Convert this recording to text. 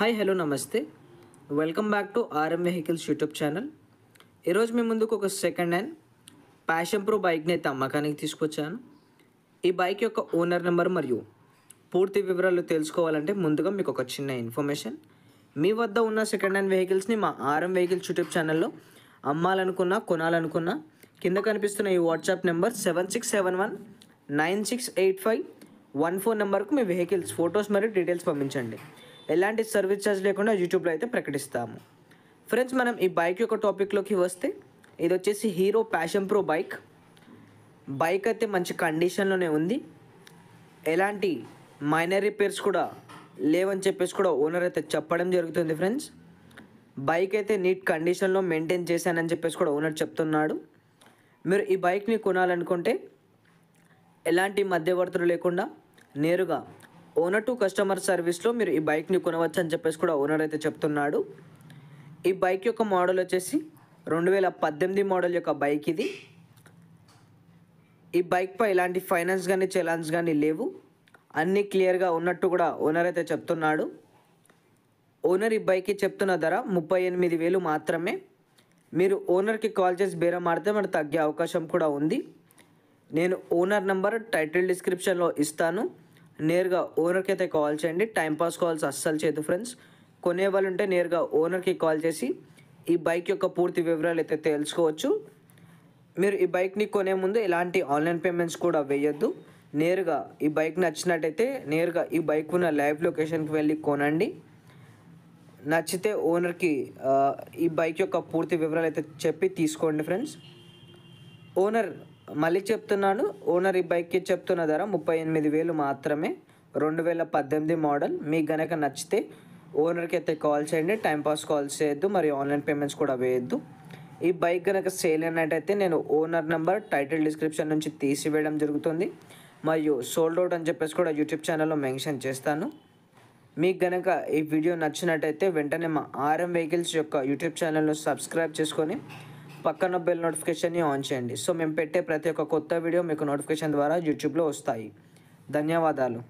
hi hello namaste welcome back to RM vehicles YouTube channel ఈరోజు మీ ముందుకు ఒక సెకండ్ హ్యాండ్ ప్యాషన్ ప్రో బైక్ని అయితే అమ్మకానికి తీసుకొచ్చాను ఈ బైక్ యొక్క ఓనర్ నెంబర్ మరియు పూర్తి వివరాలు తెలుసుకోవాలంటే ముందుగా మీకు ఒక చిన్న ఇన్ఫర్మేషన్ మీ వద్ద ఉన్న సెకండ్ హ్యాండ్ వెహికల్స్ని మా ఆర్ఎం వెహికల్స్ యూట్యూబ్ ఛానల్లో అమ్మాలనుకున్నా కొనాలనుకున్నా కింద కనిపిస్తున్న ఈ WhatsApp number seven six seven one nine six eight five one four నెంబర్కు మీ వెహికల్స్ ఫొటోస్ మరియు డీటెయిల్స్ పంపించండి ఎలాంటి సర్వీస్ ఛార్జ్ లేకుండా యూట్యూబ్లో అయితే ప్రకటిస్తాము ఫ్రెండ్స్ మనం ఈ బైక్ యొక్క టాపిక్లోకి వస్తే ఇది వచ్చేసి Hero Passion Pro bike bike అయితే మంచి కండిషన్లోనే ఉంది ఎలాంటి మైనర్ రిపేర్స్ కూడా లేవని చెప్పేసి కూడా ఓనర్ అయితే చెప్పడం జరుగుతుంది ఫ్రెండ్స్ బైక్ అయితే నీట్ కండిషన్లో మెయింటైన్ చేశానని చెప్పేసి కూడా ఓనర్ చెప్తున్నాడు మీరు ఈ బైక్ని కొనాలనుకుంటే ఎలాంటి మధ్యవర్తులు లేకుండా నేరుగా ఓనర్ టు కస్టమర్ సర్వీస్లో మీరు ఈ బైక్ని కొనవచ్చు అని చెప్పేసి కూడా ఓనర్ అయితే చెప్తున్నాడు ఈ బైక్ యొక్క మోడల్ వచ్చేసి రెండు వేల పద్దెనిమిది మోడల్ యొక్క బైక్ ఇది ఈ బైక్పై ఎలాంటి ఫైనాన్స్ కానీ చలాన్స్ కానీ లేవు అన్నీ క్లియర్గా ఉన్నట్టు కూడా ఓనర్ అయితే చెప్తున్నాడు ఓనర్ ఈ బైక్కి చెప్తున్న ధర ముప్పై ఎనిమిది వేలు మాత్రమే మీరు ఓనర్కి కాల్ చేసి బేరం ఆడితే మనకు తగ్గే అవకాశం కూడా ఉంది నేను ఓనర్ నెంబర్ టైటిల్ డిస్క్రిప్షన్లో ఇస్తాను నేరుగా ఓనర్కి అయితే కాల్ చేయండి టైంపాస్ కాల్స్ అస్సలు చేయదు ఫ్రెండ్స్ కొనే వాళ్ళు ఉంటే నేరుగా ఓనర్కి కాల్ చేసి ఈ బైక్ యొక్క పూర్తి వివరాలు అయితే తెలుసుకోవచ్చు మీరు ఈ బైక్ని కొనే ముందు ఎలాంటి ఆన్లైన్ పేమెంట్స్ కూడా వేయొద్దు నేరుగా ఈ బైక్ నచ్చినట్టయితే నేరుగా ఈ బైక్ ఉన్న లైవ్ లొకేషన్కి వెళ్ళి కొనండి నచ్చితే ఓనర్కి ఈ బైక్ యొక్క పూర్తి వివరాలు అయితే చెప్పి తీసుకోండి ఫ్రెండ్స్ ఓనర్ మళ్ళీ చెప్తున్నాను ఓనర్ ఈ బైక్కి చెప్తున్న ధర ముప్పై ఎనిమిది వేలు మాత్రమే రెండు వేల పద్దెనిమిది మోడల్ మీకు గనక నచ్చితే ఓనర్కి అయితే కాల్ చేయండి టైంపాస్ కాల్ చేయొద్దు మరియు ఆన్లైన్ పేమెంట్స్ కూడా వేయొద్దు ఈ బైక్ కనుక సేల్ అయినట్టయితే నేను ఓనర్ నెంబర్ టైటిల్ డిస్క్రిప్షన్ నుంచి తీసివేయడం జరుగుతుంది మరియు సోల్డ్ అవుట్ అని చెప్పేసి కూడా యూట్యూబ్ ఛానల్లో మెన్షన్ చేస్తాను మీకు గనక ఈ వీడియో నచ్చినట్టయితే వెంటనే మా ఆర్ఎం వెహికల్స్ యొక్క యూట్యూబ్ ఛానల్ను సబ్స్క్రైబ్ చేసుకొని పక్కన బెల్ నోటిఫికేషన్ని ఆన్ చేయండి సో మేము పెట్టే ప్రతి ఒక్క కొత్త వీడియో మీకు నోటిఫికేషన్ ద్వారా యూట్యూబ్లో వస్తాయి ధన్యవాదాలు